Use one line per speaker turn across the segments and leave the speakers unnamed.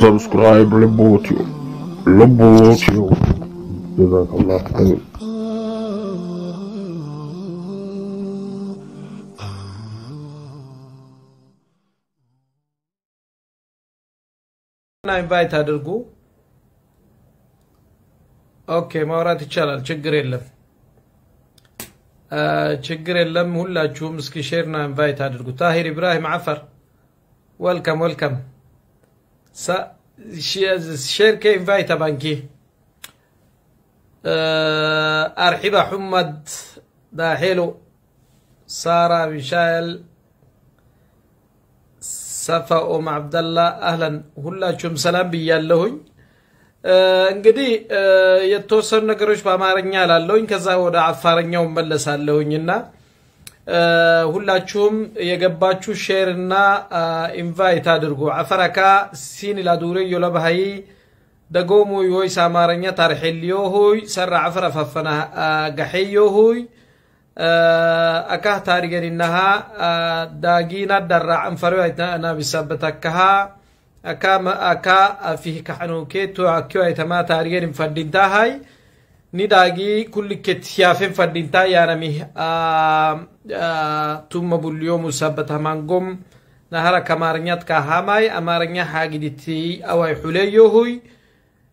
Subscribe Любовью. Любовью. Джазакаллах. Амин. ኢንቫይት አድርጉ። ኦኬ ማውራት ይቻላል፣ ችግር የለም ችግር የለም። ሁላችሁም እስኪ ሼርና ኢንቫይት አድርጉ። ታሂር ኢብራሂም አፈር ወልከም ወልከም። sheerka invite banki uh, arxiba xumad daaxilu sara mishael ሰፋ ኦም አብደላ አህለን ሁላችሁም ሰላም ብያለሁኝ። uh, እንግዲህ uh, የተወሰኑ ነገሮች በአማርኛ ላለሁኝ ከዛ ወደ አፋረኛው መለሳለሁኝ እና آه، ሁላችሁም የገባችሁ ሼር እና ኢንቫይት آه، አድርጉ አፈረካ ሲን ላዱሬ ዮለባሀይ ደጎሙ ዮይ ሳማረኛ ታርሒልዮ ሆይ ሰራ አፈረ ፈፈና ገሐዮ ሆይ أكه تاريخ إنها داجينا درع أنفروا أنا بسبب أكها أكا أكا فيه كحنوكي تو أكيو أيتما تاريخ إنفردين تاهاي ni ثم باليوم وسبت همانقم نهارك أمارنيات كهاماي أمارنيا حاجدتي أو حليهوي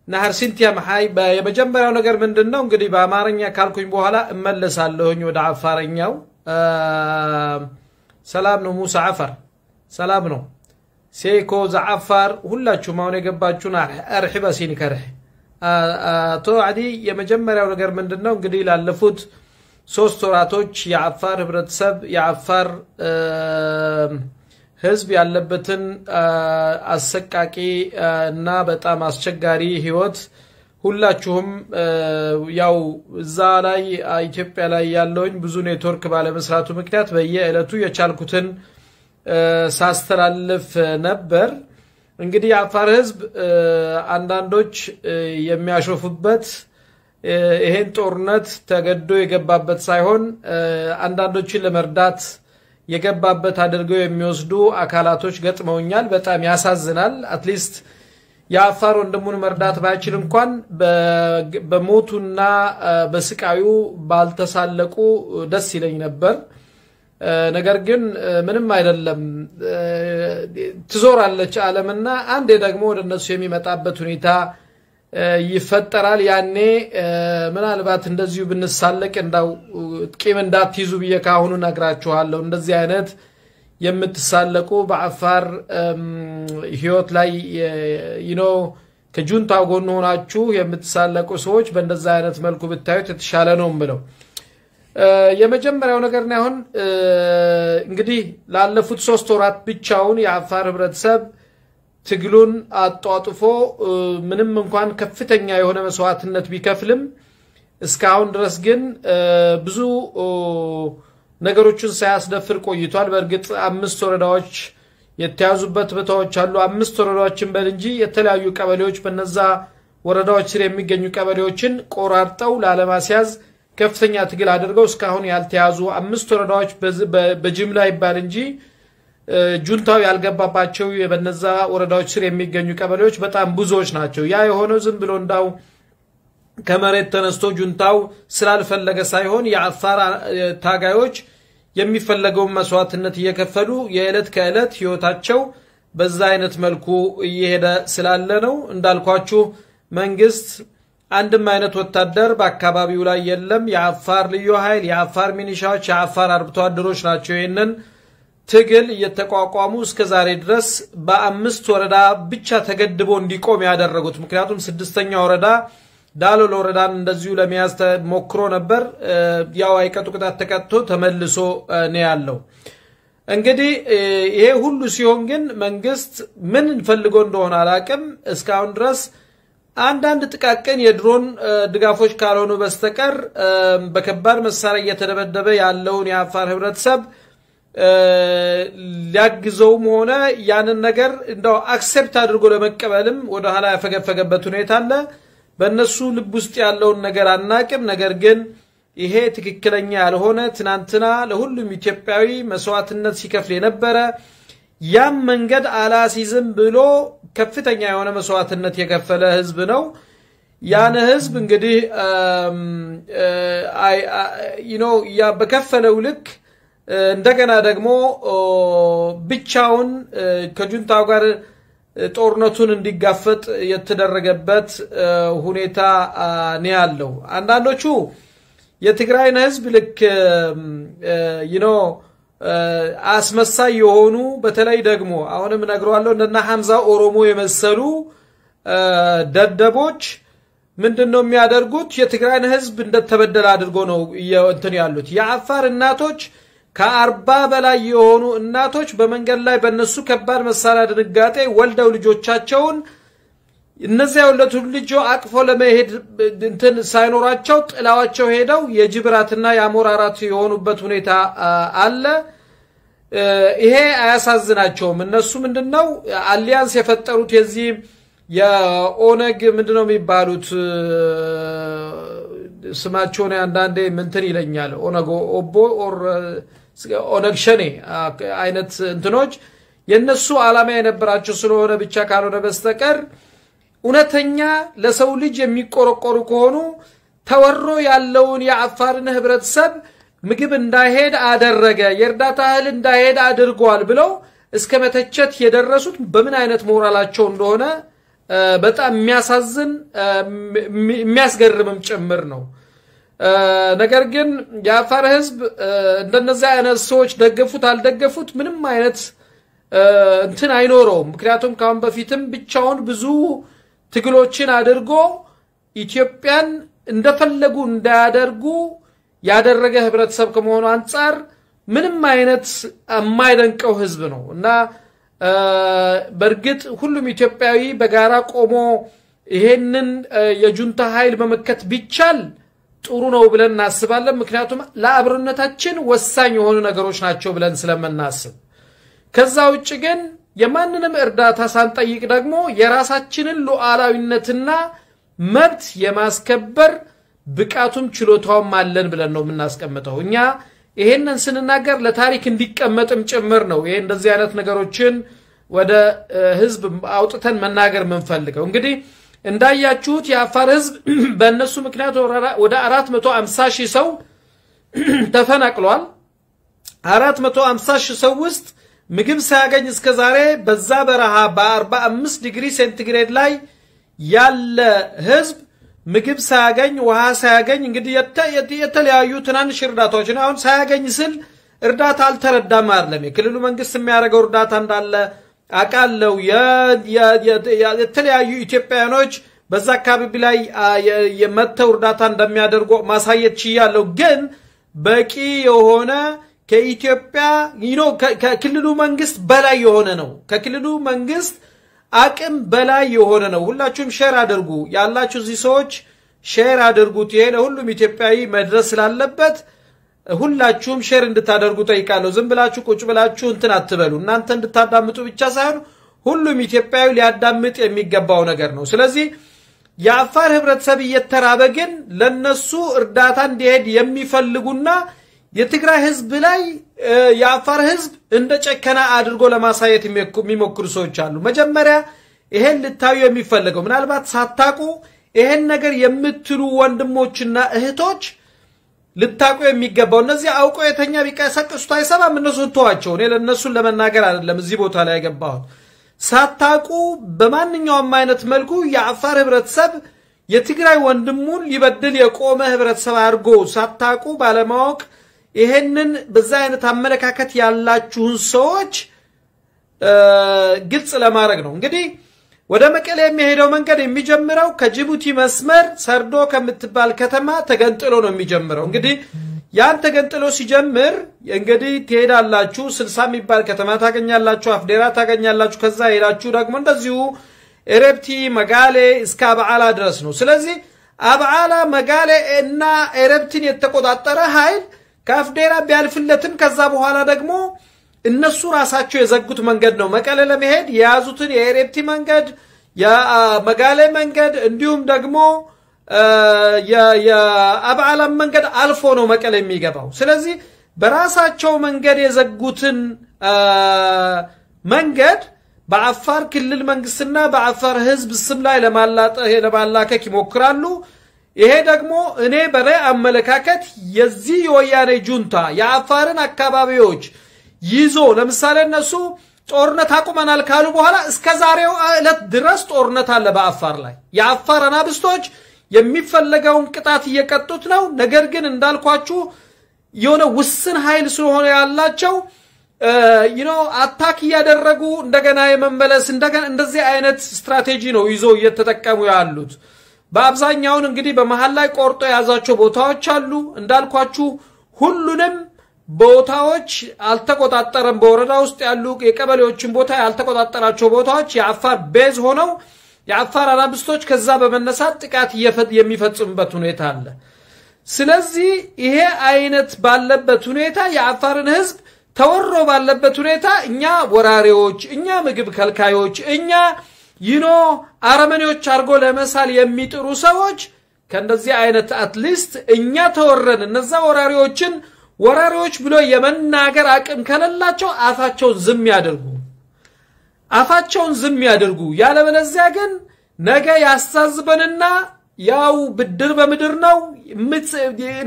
نهر سنتيا محاي بايا بجنبا ነገር ምንድነው እንግዲህ በአማርኛ ካልኩኝ በኋላ እመለሳለሁኝ ወደ አፋርኛው ሰላም ነው ሙሳ አፈር ሰላም ነው ሴኮ ዘአፋር ሁላችሁም አሁን የገባችሁን አርሒባ ሲኒከርሕ ቶ አዲ የመጀመሪያው ነገር ምንድነው እንግዲህ ላለፉት ሶስት ወራቶች የአፋር ህብረተሰብ የአፋር ህዝብ ያለበትን አሰቃቂ እና በጣም አስቸጋሪ ህይወት ሁላችሁም ያው እዛ ላይ ኢትዮጵያ ላይ ያለውኝ ብዙ ኔትወርክ ባለመስራቱ ምክንያት በየዕለቱ የቻልኩትን ሳስተላልፍ ነበር። እንግዲህ የአፋር ህዝብ አንዳንዶች የሚያሾፉበት ይሄን ጦርነት ተገዶ የገባበት ሳይሆን አንዳንዶችን ለመርዳት የገባበት አድርገው የሚወስዱ አካላቶች ገጥመውኛል። በጣም ያሳዝናል። አትሊስት የአፋር ወንድሙን መርዳት ባይችል እንኳን በሞቱና በስቃዩ ባልተሳለቁ ደስ ይለኝ ነበር። ነገር ግን ምንም አይደለም። ትዞራለች ዓለምና አንዴ ደግሞ ወደ እነሱ የሚመጣበት ሁኔታ ይፈጠራል። ያኔ ምናልባት እንደዚሁ ብንሳለቅ እንዳው ቂም እንዳትይዙ ብዬ ካሁኑ ነግራችኋለሁ። እንደዚህ አይነት የምትሳለቁ በአፋር ህይወት ላይ ይኖ ከጁንታ ጎን ሆናችሁ የምትሳለቁ ሰዎች በእንደዚህ አይነት መልኩ ብታዩት የተሻለ ነው ምለው። የመጀመሪያው ነገር አሁን እንግዲህ ላለፉት ሶስት ወራት ብቻውን የአፋር ህብረተሰብ ትግሉን አጧጥፎ ምንም እንኳን ከፍተኛ የሆነ መስዋዕትነት ቢከፍልም እስካሁን ድረስ ግን ብዙ ነገሮችን ሳያስደፍር ቆይቷል። በእርግጥ አምስት ወረዳዎች የተያዙበት ቦታዎች አሉ። አምስት ወረዳዎችን በል እንጂ የተለያዩ ቀበሌዎች በነዛ ወረዳዎች ስር የሚገኙ ቀበሌዎችን ቆራርጠው ላለማስያዝ ከፍተኛ ትግል አድርገው እስካሁን ያልተያዙ አምስት ወረዳዎች በጅምላ ይባል እንጂ ጁንታው ያልገባባቸው በነዛ ወረዳዎች ስር የሚገኙ ቀበሌዎች በጣም ብዙዎች ናቸው። ያ የሆነው ዝም ብሎ እንዳው ከመሬት ተነስቶ ጁንታው ስላልፈለገ ሳይሆን የአፋር ታጋዮች የሚፈለገውን መስዋዕትነት እየከፈሉ የዕለት ከዕለት ህይወታቸው በዛ አይነት መልኩ እየሄደ ስላለ ነው። እንዳልኳችሁ መንግስት አንድም አይነት ወታደር በአካባቢው ላይ የለም። የአፋር ልዩ ኃይል፣ የአፋር ሚኒሻዎች፣ የአፋር አርብቶ አደሮች ናቸው ይህንን ትግል እየተቋቋሙ እስከ ዛሬ ድረስ በአምስት ወረዳ ብቻ ተገድቦ እንዲቆም ያደረጉት። ምክንያቱም ስድስተኛ ወረዳ ዳሎል ወረዳን እንደዚሁ ለመያዝ ሞክሮ ነበር። ያው አይቀጡ ቅጣት ተቀጥቶ ተመልሶ ነው ያለው። እንግዲህ ይሄ ሁሉ ሲሆን ግን መንግስት ምን ፈልጎ እንደሆነ አላቅም። እስካሁን ድረስ አንዳንድ ጥቃቅን የድሮን ድጋፎች ካልሆኑ በስተቀር በከባድ መሳሪያ እየተደበደበ ያለውን የአፋር ህብረተሰብ ሊያግዘውም ሆነ ያንን ነገር እንደው አክሴፕት አድርጎ ለመቀበልም ወደኋላ ያፈገፈገበት ሁኔታ አለ። በእነሱ ልብ ውስጥ ያለውን ነገር አናቅም። ነገር ግን ይሄ ትክክለኛ ያልሆነ ትናንትና ለሁሉም ኢትዮጵያዊ መስዋዕትነት ሲከፍል የነበረ ያም መንገድ አላሲዝም ብሎ ከፍተኛ የሆነ መስዋዕትነት የከፈለ ህዝብ ነው። ያን ህዝብ እንግዲህ በከፈለው ልክ እንደገና ደግሞ ብቻውን ከጁንታው ጋር ጦርነቱን እንዲጋፈጥ የተደረገበት ሁኔታ ነው ያለው። አንዳንዶቹ የትግራይን ህዝብ ልክ ይኖ አስመሳይ የሆኑ በተለይ ደግሞ አሁንም እነግረዋለሁ እነና ሐምዛ ኦሮሞ የመሰሉ ደደቦች ምንድን ነው የሚያደርጉት? የትግራይን ህዝብ እንደተበደለ አድርጎ ነው እንትን ያሉት የአፋር እናቶች ከአርባ በላይ የሆኑ እናቶች በመንገድ ላይ በነሱ ከባድ መሳሪያ ድንጋጤ ወልደው ልጆቻቸውን እነዚያ ሁለቱ ልጆ አቅፎ ለመሄድ እንትን ሳይኖራቸው ጥላዋቸው ሄደው የጅብራትና የአሞራራት የሆኑበት ሁኔታ አለ። ይሄ አያሳዝናቸውም። እነሱ ምንድን ነው አሊያንስ የፈጠሩት የዚህ የኦነግ ምንድነው የሚባሉት ስማቸውን አንዳንዴ ምንትን ይለኛል ኦነግ ኦቦ ኦር ኦነግ ሸኔ አይነት እንትኖች የነሱ ዓላማ የነበራቸው ስለሆነ ብቻ ካልሆነ በስተቀር እውነተኛ ለሰው ልጅ የሚቆረቆሩ ከሆኑ ተወሮ ያለውን የአፋርን ህብረተሰብ ምግብ እንዳይሄድ አደረገ፣ የእርዳታ እህል እንዳይሄድ አድርጓል ብለው እስከ መተቸት የደረሱት በምን አይነት ሞራላቸው እንደሆነ በጣም የሚያሳዝን የሚያስገርምም ጭምር ነው። ነገር ግን የአፋር ህዝብ እንደነዚህ አይነት ሰዎች ደገፉት አልደገፉት ምንም አይነት እንትን አይኖረውም። ምክንያቱም ከአሁን በፊትም ብቻውን ብዙ ትግሎችን አድርጎ ኢትዮጵያን እንደፈለጉ እንዳያደርጉ ያደረገ ህብረተሰብ ከመሆኑ አንጻር ምንም አይነት የማይደንቀው ህዝብ ነው እና በእርግጥ ሁሉም ኢትዮጵያዊ በጋራ ቆሞ ይሄንን የጁንታ ኃይል መመከት ቢቻል ጥሩ ነው ብለን እናስባለን። ምክንያቱም ለአብሮነታችን ወሳኝ የሆኑ ነገሮች ናቸው ብለን ስለምናስብ፣ ከዛ ውጭ ግን የማንንም እርዳታ ሳንጠይቅ ደግሞ የራሳችንን ሉዓላዊነትና መብት የማስከበር ብቃቱም ችሎታውም አለን ብለን ነው የምናስቀምጠው። እኛ ይሄንን ስንናገር ለታሪክ እንዲቀመጥም ጭምር ነው። ይሄ እንደዚህ አይነት ነገሮችን ወደ ህዝብ አውጥተን መናገር የምንፈልገው እንግዲህ እንዳያችሁት የአፋር ህዝብ በእነሱ ምክንያት ወደ 450 ሺህ ሰው ተፈናቅሏል። 450 ሺህ ሰው ውስጥ ምግብ ሳያገኝ እስከ ዛሬ በዛ በረሃ በ45 ዲግሪ ሴንቲግሬድ ላይ ያለ ህዝብ ምግብ ሳያገኝ ውሃ ሳያገኝ እንግዲህ የተለያዩ ትናንሽ እርዳታዎችን አሁን ሳያገኝ ስል እርዳታ አልተረዳም አይደለም። የክልሉ መንግስት የሚያደርገው እርዳታ እንዳለ አቃለው የተለያዩ ኢትዮጵያውያኖች በዛ አካባቢ ላይ የመተው እርዳታ እንደሚያደርጉ ማሳየት ችያለሁ። ግን በቂ የሆነ ከኢትዮጵያ ከክልሉ መንግስት በላይ የሆነ ነው። ከክልሉ መንግስት አቅም በላይ የሆነ ነው። ሁላችሁም ሼር አድርጉ። ያላችሁ እዚህ ሰዎች ሼር አድርጉት። ይሄ ለሁሉም ኢትዮጵያዊ መድረስ ስላለበት ሁላችሁም ሼር እንድታደርጉ ጠይቃለሁ። ዝም ብላችሁ ቁጭ ብላችሁ እንትን አትበሉ። እናንተ እንድታዳምጡ ብቻ ሳይሆን ሁሉም ኢትዮጵያዊ ሊያዳምጥ የሚገባው ነገር ነው። ስለዚህ የአፋር ህብረተሰብ እየተራበ ግን ለነሱ እርዳታ እንዲሄድ የሚፈልጉና የትግራይ ህዝብ ላይ የአፋር ህዝብ እንደ ጨከና አድርጎ ለማሳየት የሚሞክሩ ሰዎች አሉ። መጀመሪያ ይሄን ልታዩ የሚፈለገው ምናልባት ሳታቁ ይሄን ነገር የምትሉ ወንድሞችና እህቶች ልታቁ የሚገባው እነዚህ አውቆ የተኛ ቢቀሰቅሱት አይሰማም። እነሱን እንተዋቸው፣ እኔ ለእነሱን ለመናገር አይደለም እዚህ ቦታ ላይ የገባሁት። ሳታቁ በማንኛውም አይነት መልኩ የአፋር ህብረተሰብ የትግራይ ወንድሙን ሊበድል የቆመ ህብረተሰብ አድርጎ ሳታቁ ባለማወቅ ይሄንን በዛ አይነት አመለካከት ያላችሁን ሰዎች ግልጽ ለማድረግ ነው እንግዲህ ወደ መቀሌ የሚሄደው መንገድ የሚጀምረው ከጅቡቲ መስመር ሰርዶ ከምትባል ከተማ ተገንጥሎ ነው የሚጀምረው። እንግዲህ ያን ተገንጥሎ ሲጀምር እንግዲህ ትሄዳላችሁ። ስልሳ የሚባል ከተማ ታገኛላችሁ፣ አፍዴራ ታገኛላችሁ። ከዛ ሄዳችሁ ደግሞ እንደዚሁ ኤረብቲ፣ መጋሌ እስከ አብዓላ ድረስ ነው። ስለዚህ አብዓላ፣ መጋሌ እና ኤረብቲን የተቆጣጠረ ኃይል ከአፍዴራ ቢያልፍለትም ከዛ በኋላ ደግሞ እነሱ ራሳቸው የዘጉት መንገድ ነው መቀለ ለመሄድ የያዙትን የኤሬፕቲ መንገድ፣ የመጋሌ መንገድ እንዲሁም ደግሞ የአብዓላም መንገድ አልፎ ነው መቀሌ የሚገባው። ስለዚህ በራሳቸው መንገድ የዘጉትን መንገድ በአፋር ክልል መንግስትና በአፋር ህዝብ ስም ላይ ለማላከክ ይሞክራሉ። ይሄ ደግሞ እኔ በላይ አመለካከት የዚህ የወያኔ ጁንታ የአፋርን አካባቢዎች ይዞ ለምሳሌ እነሱ ጦርነት አቁመናል ካሉ በኋላ እስከ ዛሬው ዕለት ድረስ ጦርነት አለ በአፋር ላይ። የአፋር አናብስቶች የሚፈለገውን ቅጣት እየቀጡት ነው። ነገር ግን እንዳልኳችሁ የሆነ ውስን ኃይል ስለሆነ ያላቸው ዩኖ አታክ እያደረጉ እንደገና የመመለስ እንደገና እንደዚህ አይነት ስትራቴጂ ነው ይዞ እየተጠቀሙ ያሉት። በአብዛኛውን እንግዲህ በመሀል ላይ ቆርጦ የያዛቸው ቦታዎች አሉ። እንዳልኳችሁ ሁሉንም ቦታዎች አልተቆጣጠረም። በወረዳ ውስጥ ያሉ የቀበሌዎችን ቦታ ያልተቆጣጠራቸው ቦታዎች የአፋር ቤዝ ሆነው የአፋር አናብስቶች ከዛ በመነሳት ጥቃት የሚፈጽሙበት ሁኔታ አለ። ስለዚህ ይሄ አይነት ባለበት ሁኔታ የአፋርን ህዝብ ተወሮ ባለበት ሁኔታ እኛ ወራሪዎች፣ እኛ ምግብ ከልካዮች፣ እኛ ይኖ አረመኔዎች አድርጎ ለመሳል የሚጥሩ ሰዎች ከእንደዚህ አይነት አትሊስት እኛ ተወረን እነዛ ወራሪዎችን ወራሪዎች ብሎ የመናገር አቅም ከሌላቸው አፋቸውን ዝም ያደርጉ አፋቸውን ዝም ያደርጉ። ያለበለዚያ ግን ነገ ያሳዝበንና ያው ብድር በምድር ነው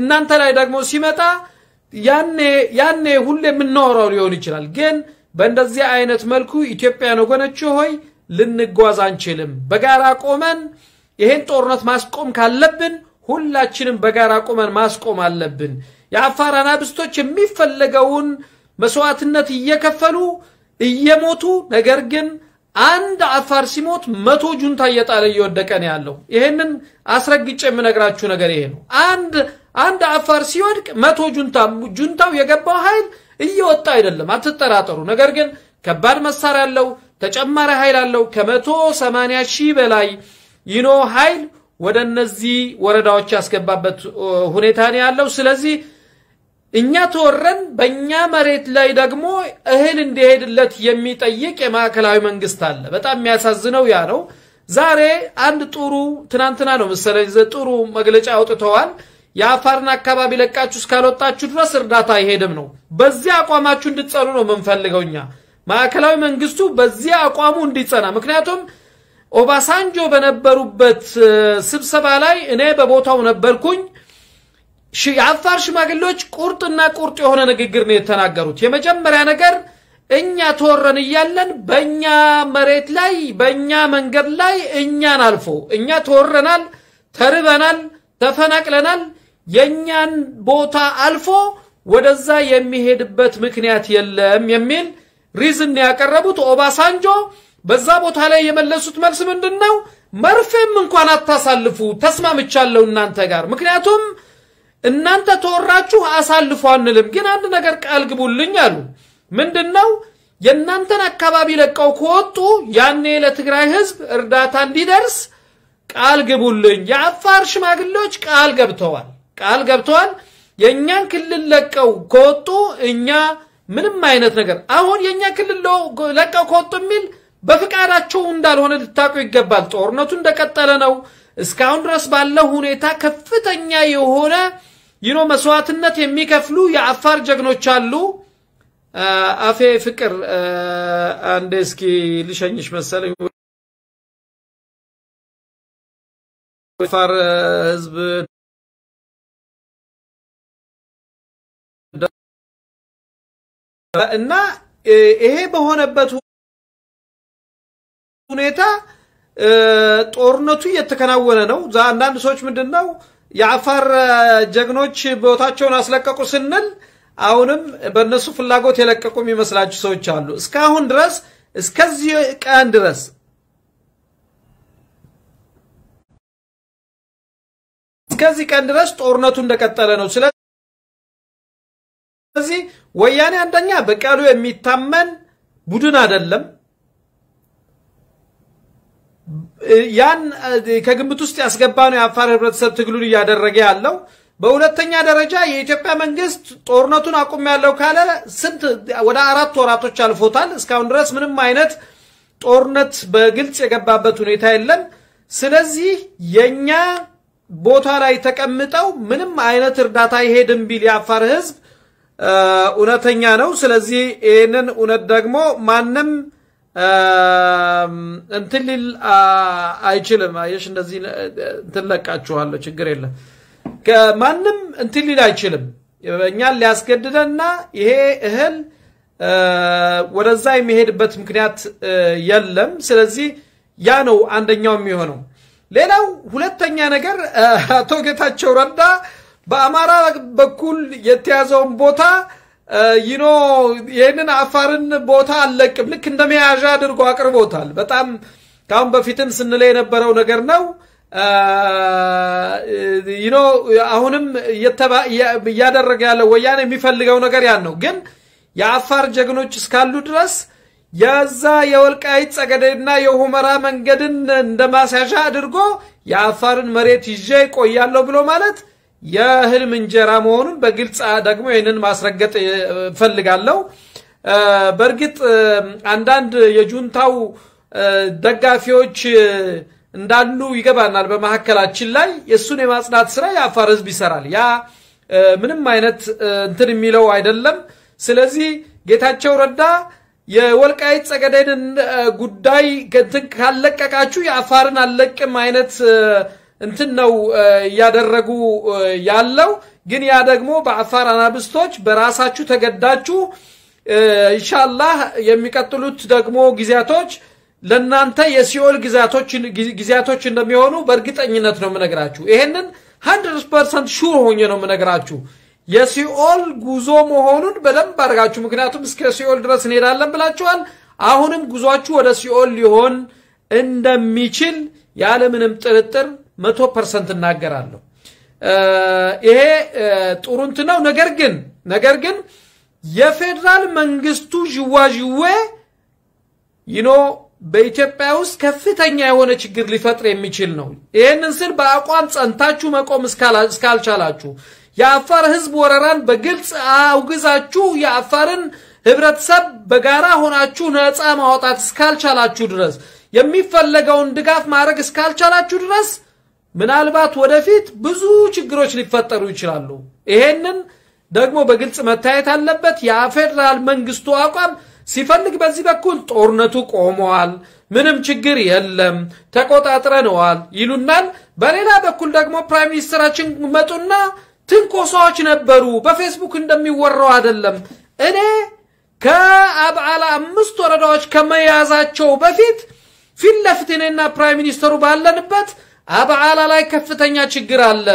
እናንተ ላይ ደግሞ ሲመጣ ያኔ ያኔ ሁሌ የምናወራው ሊሆን ይችላል። ግን በእንደዚህ አይነት መልኩ ኢትዮጵያን ወገኖች ሆይ ልንጓዝ አንችልም። በጋራ ቆመን ይሄን ጦርነት ማስቆም ካለብን ሁላችንም በጋራ ቆመን ማስቆም አለብን። የአፋር አናብስቶች የሚፈለገውን መስዋዕትነት እየከፈሉ እየሞቱ ነገር ግን አንድ አፋር ሲሞት መቶ ጁንታ እየጣለ እየወደቀ ነው ያለው። ይህንን አስረግጬ የምነግራችሁ ነገር ይሄ ነው። አንድ አንድ አፋር ሲወድቅ መቶ ጁንታ ጁንታው የገባው ኃይል እየወጣ አይደለም፣ አትጠራጠሩ። ነገር ግን ከባድ መሳሪያ አለው፣ ተጨማሪ ኃይል አለው። ከመቶ ሰማንያ ሺህ በላይ ይኖ ኃይል ወደ እነዚህ ወረዳዎች ያስገባበት ሁኔታ ነው ያለው። ስለዚህ እኛ ተወረን በእኛ መሬት ላይ ደግሞ እህል እንዲሄድለት የሚጠይቅ የማዕከላዊ መንግስት አለ። በጣም የሚያሳዝነው ያ ነው። ዛሬ አንድ ጥሩ ትናንትና ነው መሰለኝ ጥሩ መግለጫ አውጥተዋል። የአፋርን አካባቢ ለቃችሁ እስካልወጣችሁ ድረስ እርዳታ አይሄድም ነው። በዚህ አቋማችሁ እንድትጸኑ ነው የምንፈልገው እኛ ማዕከላዊ መንግስቱ በዚህ አቋሙ እንዲጸና። ምክንያቱም ኦባሳንጆ በነበሩበት ስብሰባ ላይ እኔ በቦታው ነበርኩኝ። የአፋር ሽማግሌዎች ቁርጥና ቁርጥ የሆነ ንግግር ነው የተናገሩት። የመጀመሪያ ነገር እኛ ተወረን እያለን በእኛ መሬት ላይ በእኛ መንገድ ላይ እኛን አልፎ እኛ ተወረናል፣ ተርበናል፣ ተፈናቅለናል። የእኛን ቦታ አልፎ ወደዛ የሚሄድበት ምክንያት የለም የሚል ሪዝን ያቀረቡት ኦባሳንጆ በዛ ቦታ ላይ የመለሱት መልስ ምንድን ነው? መርፌም እንኳን አታሳልፉ ተስማምቻለሁ እናንተ ጋር ምክንያቱም እናንተ ተወራችሁ አሳልፎ አንልም፣ ግን አንድ ነገር ቃል ግቡልኝ አሉ። ምንድን ነው? የእናንተን አካባቢ ለቀው ከወጡ ያኔ ለትግራይ ህዝብ እርዳታ እንዲደርስ ቃል ግቡልኝ። የአፋር ሽማግሌዎች ቃል ገብተዋል፣ ቃል ገብተዋል። የእኛን ክልል ለቀው ከወጡ እኛ ምንም አይነት ነገር አሁን የእኛ ክልል ለቀው ከወጡ የሚል በፍቃዳቸው እንዳልሆነ ልታውቁ ይገባል። ጦርነቱ እንደቀጠለ ነው። እስካሁን ድረስ ባለው ሁኔታ ከፍተኛ የሆነ ይኖ መስዋዕትነት የሚከፍሉ የአፋር ጀግኖች አሉ። አፌ ፍቅር አንዴ እስኪ ልሸኝሽ መሰለኝ። አፋር ህዝብ እና ይሄ በሆነበት ሁኔታ ጦርነቱ እየተከናወነ ነው። አንዳንድ ሰዎች ምንድን ነው የአፋር ጀግኖች ቦታቸውን አስለቀቁ ስንል አሁንም በእነሱ ፍላጎት የለቀቁ የሚመስላችሁ ሰዎች አሉ። እስካሁን ድረስ እስከዚህ ቀን ድረስ እስከዚህ ቀን ድረስ ጦርነቱ እንደቀጠለ ነው። ስለዚህ ወያኔ አንደኛ በቃሉ የሚታመን ቡድን አይደለም። ያን ከግምት ውስጥ ያስገባ ነው የአፋር ህብረተሰብ ትግሉን እያደረገ ያለው። በሁለተኛ ደረጃ የኢትዮጵያ መንግስት ጦርነቱን ያለው ካለ ስንት ወደ አራት ወራቶች አልፎታል። እስካሁን ድረስ ምንም አይነት ጦርነት በግልጽ የገባበት ሁኔታ የለም። ስለዚህ የኛ ቦታ ላይ ተቀምጠው ምንም አይነት እርዳታ ይሄድም ቢል የአፋር ህዝብ እውነተኛ ነው። ስለዚህ ይህንን እውነት ደግሞ ማንም እንትን ሊል አይችልም። አየሽ እንደዚህ እንትን ለቃችኋለሁ፣ ችግር የለም ከማንም እንትን ሊል አይችልም። እኛን ሊያስገድደና ይሄ እህል ወደዛ የሚሄድበት ምክንያት የለም። ስለዚህ ያ ነው አንደኛው የሚሆነው። ሌላው ሁለተኛ ነገር አቶ ጌታቸው ረዳ በአማራ በኩል የተያዘውን ቦታ ይኖ ይህንን አፋርን ቦታ አለቅም ልክ እንደ መያዣ አድርጎ አቅርቦታል። በጣም ከአሁን በፊትም ስንለ የነበረው ነገር ነው። ይኖ አሁንም እያደረገ ያለው ወያኔ የሚፈልገው ነገር ያን ነው። ግን የአፋር ጀግኖች እስካሉ ድረስ የዛ የወልቃይት ጸገዴና የሁመራ መንገድን እንደ ማስያዣ አድርጎ የአፋርን መሬት ይዤ ቆያለሁ ብሎ ማለት የህልም እንጀራ መሆኑን በግልጽ ደግሞ ይህንን ማስረገጥ እፈልጋለሁ። በእርግጥ አንዳንድ የጁንታው ደጋፊዎች እንዳሉ ይገባናል። በመካከላችን ላይ የእሱን የማጽናት ስራ የአፋር ህዝብ ይሰራል። ያ ምንም አይነት እንትን የሚለው አይደለም። ስለዚህ ጌታቸው ረዳ የወልቃይት ጸገዴን ጉዳይ ካለቀቃችሁ የአፋርን አለቅም አይነት እንትን ነው እያደረጉ ያለው። ግን ያ ደግሞ በአፋር አናብስቶች በራሳችሁ ተገዳችሁ ኢንሻአላህ የሚቀጥሉት ደግሞ ጊዜያቶች ለእናንተ የሲኦል ጊዜያቶች እንደሚሆኑ በእርግጠኝነት ነው የምነግራችሁ። ይሄንን 100% ሹር ሆኜ ነው የምነግራችሁ የሲኦል ጉዞ መሆኑን በደንብ አድርጋችሁ። ምክንያቱም እስከ ሲኦል ድረስ እንሄዳለን ብላችኋል። አሁንም ጉዟችሁ ወደ ሲኦል ሊሆን እንደሚችል ያለምንም ጥርጥር መቶ ፐርሰንት እናገራለሁ። ይሄ ጥሩ ነው። ነገር ግን ነገር ግን የፌዴራል መንግስቱ ዥዋዥዌ ይኖ በኢትዮጵያ ውስጥ ከፍተኛ የሆነ ችግር ሊፈጥር የሚችል ነው። ይህንን ስል በአቋም ጸንታችሁ መቆም እስካልቻላችሁ የአፋር ህዝብ ወረራን በግልጽ አውግዛችሁ የአፋርን ህብረተሰብ በጋራ ሆናችሁ ነፃ ማውጣት እስካልቻላችሁ ድረስ የሚፈለገውን ድጋፍ ማድረግ እስካልቻላችሁ ድረስ ምናልባት ወደፊት ብዙ ችግሮች ሊፈጠሩ ይችላሉ። ይሄንን ደግሞ በግልጽ መታየት አለበት። የፌዴራል መንግስቱ አቋም ሲፈልግ በዚህ በኩል ጦርነቱ ቆመዋል፣ ምንም ችግር የለም፣ ተቆጣጥረነዋል ይሉናል። በሌላ በኩል ደግሞ ፕራይም ሚኒስትራችን መጡና ትንኮሳዎች ነበሩ፣ በፌስቡክ እንደሚወራው አይደለም። እኔ ከአብዓላ አምስት ወረዳዎች ከመያዛቸው በፊት ፊት ለፊት እኔና ፕራይም ሚኒስትሩ ባለንበት አበዓላ ላይ ከፍተኛ ችግር አለ።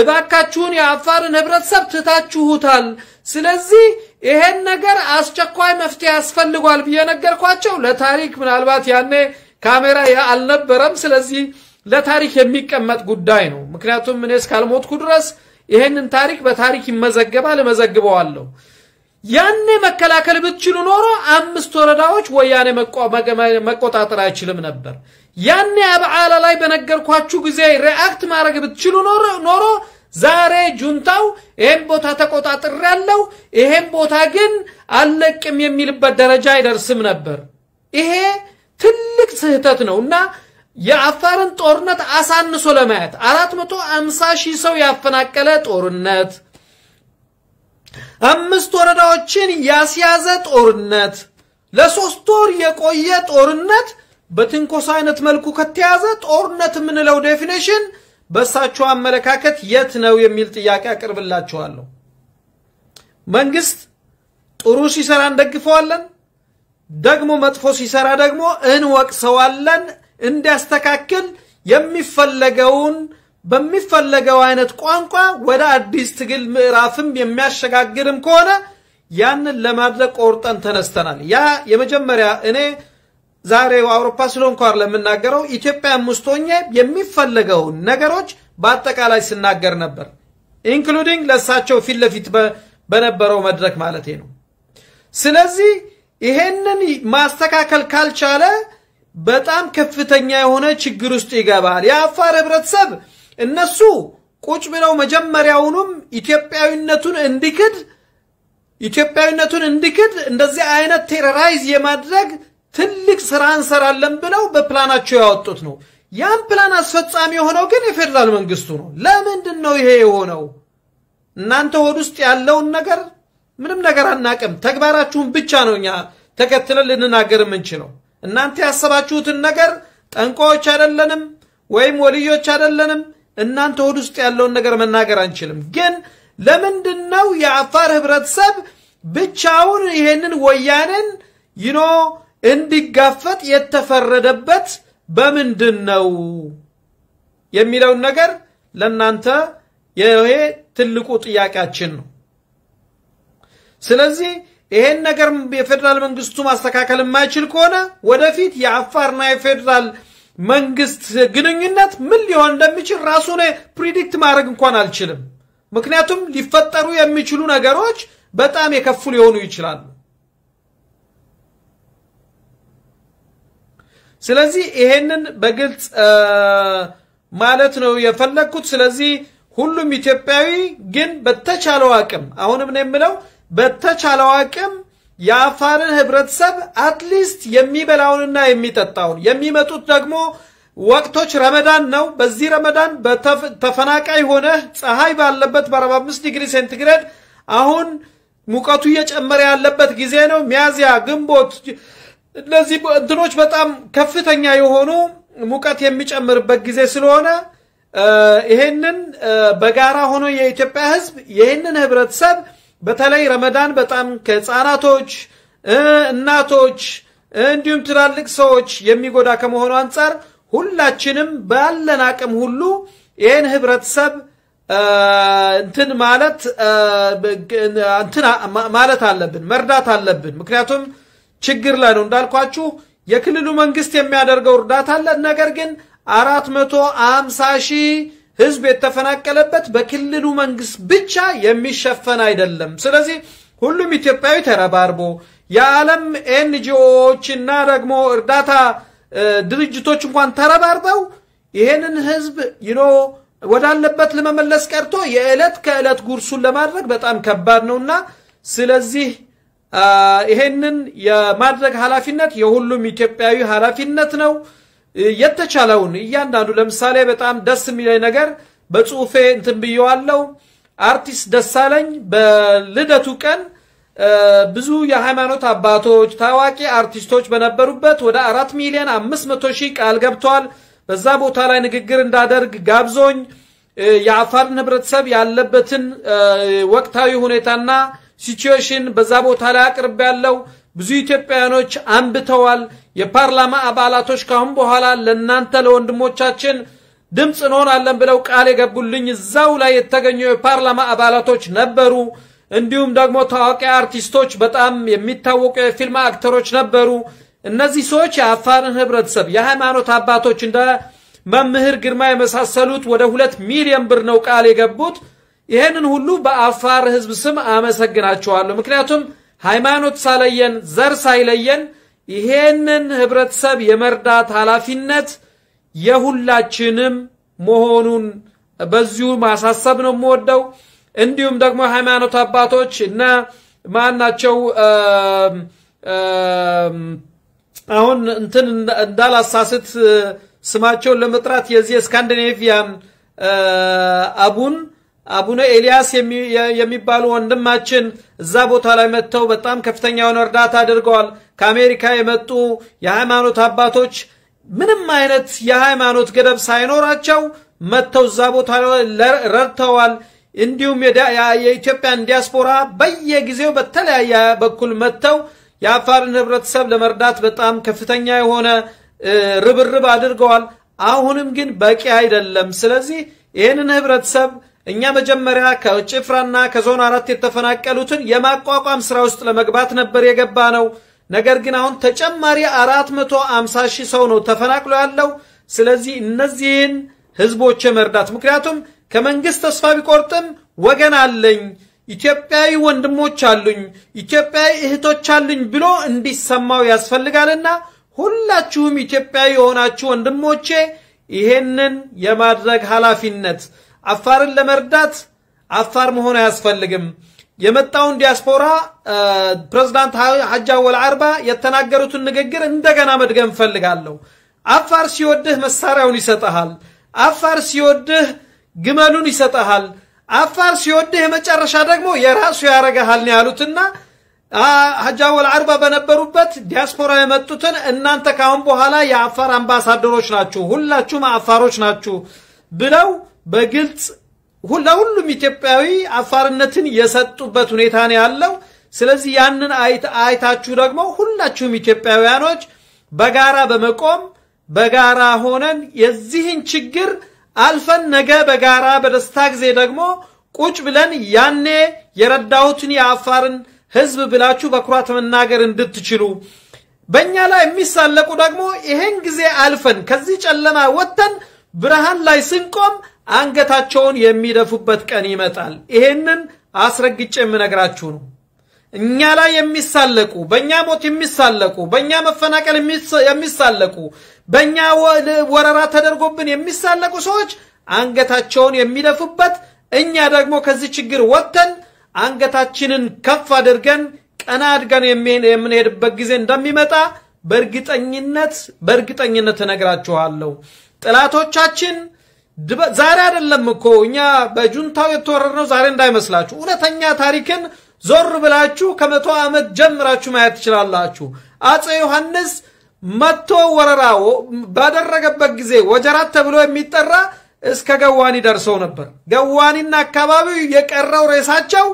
እባካችሁን የአፋርን ህብረተሰብ ትታችሁታል። ስለዚህ ይሄን ነገር አስቸኳይ መፍትሄ ያስፈልጓል ብዬ ነገርኳቸው። ለታሪክ ምናልባት ያኔ ካሜራ አልነበረም። ስለዚህ ለታሪክ የሚቀመጥ ጉዳይ ነው። ምክንያቱም እኔ እስካልሞትኩ ድረስ ይሄንን ታሪክ በታሪክ ይመዘገባል፣ እመዘግበዋለሁ። ያኔ መከላከል ብትችሉ ኖሮ አምስት ወረዳዎች ወያኔ መቆጣጠር አይችልም ነበር። ያኔ አበዓላ ላይ በነገርኳችሁ ጊዜ ሪአክት ማድረግ ብትችሉ ኖሮ ዛሬ ጁንታው ይሄን ቦታ ተቆጣጥር ያለው ይሄን ቦታ ግን አልለቅም የሚልበት ደረጃ አይደርስም ነበር። ይሄ ትልቅ ስህተት ነው እና የአፋርን ጦርነት አሳንሶ ለማየት 450 ሺህ ሰው ያፈናቀለ ጦርነት፣ አምስት ወረዳዎችን ያስያዘ ጦርነት፣ ለሶስት ወር የቆየ ጦርነት በትንኮሳ አይነት መልኩ ከተያዘ ጦርነት የምንለው ዴፊኔሽን በእሳቸው አመለካከት የት ነው የሚል ጥያቄ አቅርብላቸዋለሁ። መንግስት ጥሩ ሲሰራ እንደግፈዋለን፣ ደግሞ መጥፎ ሲሰራ ደግሞ እንወቅሰዋለን። እንዲያስተካክል የሚፈለገውን በሚፈለገው አይነት ቋንቋ ወደ አዲስ ትግል ምዕራፍም የሚያሸጋግርም ከሆነ ያንን ለማድረግ ቆርጠን ተነስተናል። ያ የመጀመሪያ እኔ ዛሬ አውሮፓ ስለሆንኳር ለምናገረው ኢትዮጵያ ሙስቶኛ የሚፈለገውን ነገሮች በአጠቃላይ ስናገር ነበር። ኢንክሉዲንግ ለእሳቸው ፊት ለፊት በነበረው መድረክ ማለት ነው። ስለዚህ ይሄንን ማስተካከል ካልቻለ በጣም ከፍተኛ የሆነ ችግር ውስጥ ይገባል። የአፋር ህብረተሰብ እነሱ ቁጭ ብለው መጀመሪያውኑም ኢትዮጵያዊነቱን እንዲክድ ኢትዮጵያዊነቱን እንዲክድ እንደዚህ አይነት ቴሮራይዝ የማድረግ ትልቅ ስራ እንሰራለን ብለው በፕላናቸው ያወጡት ነው። ያን ፕላን አስፈጻሚ የሆነው ግን የፌዴራል መንግስቱ ነው። ለምንድን ነው ይሄ የሆነው? እናንተ ሆድ ውስጥ ያለውን ነገር ምንም ነገር አናቅም። ተግባራችሁን ብቻ ነው እኛ ተከትለን ልንናገር የምንችለው። እናንተ ያሰባችሁትን ነገር ጠንቋዎች አይደለንም ወይም ወልዮች አይደለንም። እናንተ ሆድ ውስጥ ያለውን ነገር መናገር አንችልም። ግን ለምንድን ነው የአፋር ህብረተሰብ ብቻውን ይሄንን ወያኔን ይኖ እንዲጋፈጥ የተፈረደበት በምንድን ነው የሚለውን ነገር ለእናንተ ይሄ ትልቁ ጥያቄያችን ነው። ስለዚህ ይሄን ነገር የፌዴራል መንግስቱ ማስተካከል የማይችል ከሆነ ወደፊት የአፋርና የፌዴራል መንግስት ግንኙነት ምን ሊሆን እንደሚችል ራሱ ፕሪዲክት ማድረግ እንኳን አልችልም። ምክንያቱም ሊፈጠሩ የሚችሉ ነገሮች በጣም የከፉ ሊሆኑ ይችላሉ። ስለዚህ ይሄንን በግልጽ ማለት ነው የፈለግኩት። ስለዚህ ሁሉም ኢትዮጵያዊ ግን በተቻለው አቅም አሁንም ነው የምለው በተቻለው አቅም የአፋርን ህብረተሰብ አትሊስት የሚበላውንና የሚጠጣውን የሚመጡት ደግሞ ወቅቶች ረመዳን ነው። በዚህ ረመዳን ተፈናቃይ ሆነ ፀሐይ ባለበት በ45 ዲግሪ ሴንቲግሬድ አሁን ሙቀቱ እየጨመረ ያለበት ጊዜ ነው። ሚያዝያ ግንቦት እነዚህ እንትኖች በጣም ከፍተኛ የሆኑ ሙቀት የሚጨምርበት ጊዜ ስለሆነ ይሄንን በጋራ ሆኖ የኢትዮጵያ ህዝብ ይህንን ህብረተሰብ በተለይ ረመዳን በጣም ከህፃናቶች፣ እናቶች እንዲሁም ትላልቅ ሰዎች የሚጎዳ ከመሆኑ አንጻር ሁላችንም ባለን አቅም ሁሉ ይህን ህብረተሰብ እንትን ማለት ማለት አለብን፣ መርዳት አለብን። ምክንያቱም ችግር ላይ ነው። እንዳልኳችሁ የክልሉ መንግስት የሚያደርገው እርዳታ አለ። ነገር ግን አራት መቶ አምሳ ሺህ ህዝብ የተፈናቀለበት በክልሉ መንግስት ብቻ የሚሸፈን አይደለም። ስለዚህ ሁሉም ኢትዮጵያዊ ተረባርቦ የዓለም እና ደግሞ እርዳታ ድርጅቶች እንኳን ተረባርበው ይሄንን ህዝብ ይኖ ወዳለበት ለመመለስ ቀርቶ የዕለት ከዕለት ጉርሱን ለማድረግ በጣም ከባድ ነውና ስለዚህ ይሄንን የማድረግ ኃላፊነት የሁሉም ኢትዮጵያዊ ኃላፊነት ነው። የተቻለውን እያንዳንዱ ለምሳሌ በጣም ደስ የሚለኝ ነገር በጽሁፌ እንትን ብየዋለው። አርቲስት ደሳለኝ በልደቱ ቀን ብዙ የሃይማኖት አባቶች፣ ታዋቂ አርቲስቶች በነበሩበት ወደ አራት ሚሊዮን አምስት መቶ ሺህ ቃል ገብተዋል። በዛ ቦታ ላይ ንግግር እንዳደርግ ጋብዞኝ የአፋርን ህብረተሰብ ያለበትን ወቅታዊ ሁኔታና ሲቹዌሽን በዛ ቦታ ላይ አቅርብ ያለው ብዙ ኢትዮጵያውያኖች አንብተዋል። የፓርላማ አባላቶች ካሁን በኋላ ለእናንተ ለወንድሞቻችን ድምፅ እንሆናለን ብለው ቃል የገቡልኝ እዛው ላይ የተገኙ የፓርላማ አባላቶች ነበሩ። እንዲሁም ደግሞ ታዋቂ አርቲስቶች፣ በጣም የሚታወቁ የፊልም አክተሮች ነበሩ። እነዚህ ሰዎች የአፋርን ህብረተሰብ፣ የሃይማኖት አባቶች እንደ መምህር ግርማ የመሳሰሉት ወደ ሁለት ሚሊዮን ብር ነው ቃል የገቡት። ይህንን ሁሉ በአፋር ህዝብ ስም አመሰግናችኋለሁ። ምክንያቱም ሃይማኖት ሳለየን፣ ዘር ሳይለየን ይሄንን ህብረተሰብ የመርዳት ኃላፊነት የሁላችንም መሆኑን በዚሁ ማሳሰብ ነው የምወደው። እንዲሁም ደግሞ ሃይማኖት አባቶች እና ማናቸው አሁን እንትን እንዳላሳስት ስማቸውን ለመጥራት የዚህ የስካንዲኔቪያን አቡን አቡነ ኤልያስ የሚባሉ ወንድማችን እዛ ቦታ ላይ መጥተው በጣም ከፍተኛ የሆነ እርዳታ አድርገዋል። ከአሜሪካ የመጡ የሃይማኖት አባቶች ምንም አይነት የሃይማኖት ገደብ ሳይኖራቸው መጥተው እዛ ቦታ ረድተዋል። እንዲሁም የኢትዮጵያን ዲያስፖራ በየጊዜው በተለያየ በኩል መጥተው የአፋርን ህብረተሰብ ለመርዳት በጣም ከፍተኛ የሆነ ርብርብ አድርገዋል። አሁንም ግን በቂ አይደለም። ስለዚህ ይህንን ህብረተሰብ እኛ መጀመሪያ ከጭፍራና ከዞን አራት የተፈናቀሉትን የማቋቋም ስራ ውስጥ ለመግባት ነበር የገባ ነው። ነገር ግን አሁን ተጨማሪ 450 ሺህ ሰው ነው ተፈናቅሎ ያለው። ስለዚህ እነዚህን ህዝቦች የመርዳት ምክንያቱም ከመንግስት ተስፋ ቢቆርጥም ወገን አለኝ፣ ኢትዮጵያዊ ወንድሞች አሉኝ፣ ኢትዮጵያዊ እህቶች አሉኝ ብሎ እንዲሰማው ያስፈልጋልና ሁላችሁም ኢትዮጵያዊ የሆናችሁ ወንድሞቼ ይሄንን የማድረግ ኃላፊነት አፋርን ለመርዳት አፋር መሆን አያስፈልግም። የመጣውን ዲያስፖራ ፕሬዝዳንት ሐጂ አወል አርባ የተናገሩትን ንግግር እንደገና መድገም ፈልጋለሁ። አፋር ሲወድህ መሳሪያውን ይሰጠሃል። አፋር ሲወድህ ግመሉን ይሰጠሃል። አፋር ሲወድህ የመጨረሻ ደግሞ የራሱ ያረገሃል ነው ያሉትና ሐጂ አወል አርባ በነበሩበት ዲያስፖራ የመጡትን እናንተ ካሁን በኋላ የአፋር አምባሳደሮች ናችሁ፣ ሁላችሁም አፋሮች ናችሁ ብለው በግልጽ ለሁሉም ኢትዮጵያዊ አፋርነትን የሰጡበት ሁኔታ ነው ያለው። ስለዚህ ያንን አይታችሁ ደግሞ ሁላችሁም ኢትዮጵያውያኖች በጋራ በመቆም በጋራ ሆነን የዚህን ችግር አልፈን ነገ በጋራ በደስታ ጊዜ ደግሞ ቁጭ ብለን ያኔ የረዳሁትን የአፋርን ሕዝብ ብላችሁ በኩራት መናገር እንድትችሉ በእኛ ላይ የሚሳለቁ ደግሞ ይሄን ጊዜ አልፈን ከዚህ ጨለማ ወጥተን ብርሃን ላይ ስንቆም አንገታቸውን የሚደፉበት ቀን ይመጣል። ይሄንን አስረግጬ የምነግራችሁ ነው። እኛ ላይ የሚሳለቁ በእኛ ሞት የሚሳለቁ በእኛ መፈናቀል የሚሳለቁ በእኛ ወረራ ተደርጎብን የሚሳለቁ ሰዎች አንገታቸውን የሚደፉበት እኛ ደግሞ ከዚህ ችግር ወጥተን አንገታችንን ከፍ አድርገን ቀና አድገን የምንሄድበት ጊዜ እንደሚመጣ በእርግጠኝነት በእርግጠኝነት እነግራችኋለሁ። ጠላቶቻችን ዛሬ አይደለም እኮ እኛ በጁንታው የተወረርነው ዛሬ እንዳይመስላችሁ። እውነተኛ ታሪክን ዞር ብላችሁ ከመቶ ዓመት ጀምራችሁ ማየት ትችላላችሁ። አፄ ዮሐንስ መቶ ወረራ ባደረገበት ጊዜ ወጀራት ተብሎ የሚጠራ እስከ ገዋኒ ደርሰው ነበር። ገዋኒና አካባቢው የቀረው ሬሳቸው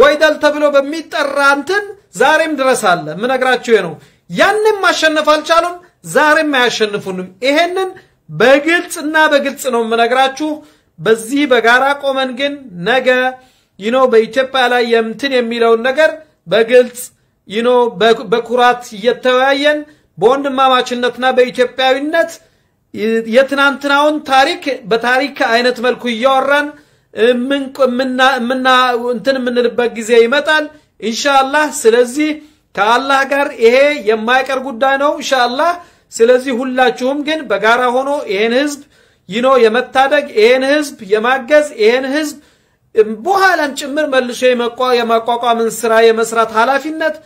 ወይደል ተብሎ በሚጠራ እንትን ዛሬም ድረስ አለ። ምነግራችሁ ነው። ያንም ማሸነፍ አልቻሉም። ዛሬም አያሸንፉንም። ይሄንን በግልጽና በግልጽ ነው የምነግራችሁ። በዚህ በጋራ ቆመን ግን ነገ ይኖ በኢትዮጵያ ላይ የምትን የሚለውን ነገር በግልጽ ይኖ በኩራት እየተወያየን በወንድማማችነትና በኢትዮጵያዊነት የትናንትናውን ታሪክ በታሪክ አይነት መልኩ እያወራን እንትን የምንልበት ጊዜ ይመጣል ኢንሻአላህ። ስለዚህ ከአላህ ጋር ይሄ የማይቀር ጉዳይ ነው ኢንሻአላህ። ስለዚህ ሁላችሁም ግን በጋራ ሆኖ ይህን ህዝብ ይኖ የመታደግ ይህን ህዝብ የማገዝ ይህን ህዝብ በኋላም ጭምር መልሶ የማቋቋምን ስራ የመስራት ኃላፊነት